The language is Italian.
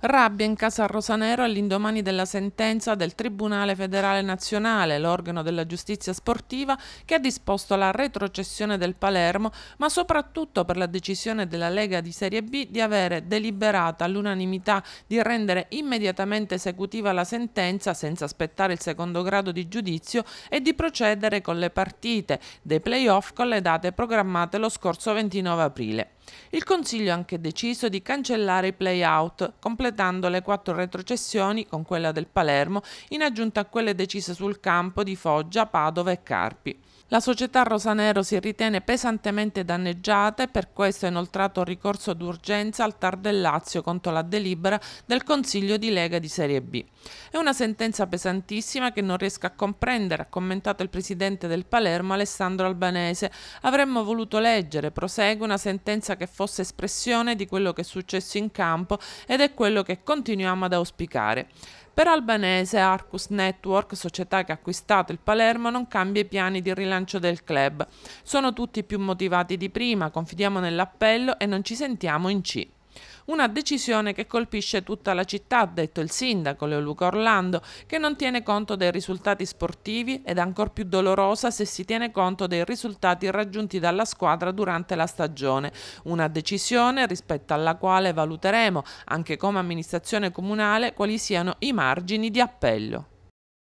Rabbia in casa Rosanero all'indomani della sentenza del Tribunale federale nazionale, l'organo della giustizia sportiva, che ha disposto la retrocessione del Palermo, ma soprattutto per la decisione della Lega di Serie B di avere deliberata all'unanimità di rendere immediatamente esecutiva la sentenza senza aspettare il secondo grado di giudizio e di procedere con le partite dei playoff con le date programmate lo scorso 29 aprile. Il Consiglio ha anche deciso di cancellare i play-out, completando le quattro retrocessioni con quella del Palermo, in aggiunta a quelle decise sul campo di Foggia, Padova e Carpi. La società Rosanero si ritiene pesantemente danneggiata e per questo ha inoltrato ricorso d'urgenza al Tar del Lazio contro la delibera del Consiglio di Lega di Serie B. È una sentenza pesantissima che non riesco a comprendere, ha commentato il presidente del Palermo Alessandro Albanese. Avremmo voluto leggere, prosegue, una sentenza che fosse espressione di quello che è successo in campo ed è quello che continuiamo ad auspicare. Per Albanese, Arcus Network, società che ha acquistato il Palermo, non cambia i piani di rilancio del club. Sono tutti più motivati di prima, confidiamo nell'appello e non ci sentiamo in C. Una decisione che colpisce tutta la città, ha detto il sindaco Leoluca Orlando, che non tiene conto dei risultati sportivi ed è ancor più dolorosa se si tiene conto dei risultati raggiunti dalla squadra durante la stagione. Una decisione rispetto alla quale valuteremo, anche come amministrazione comunale, quali siano i margini di appello.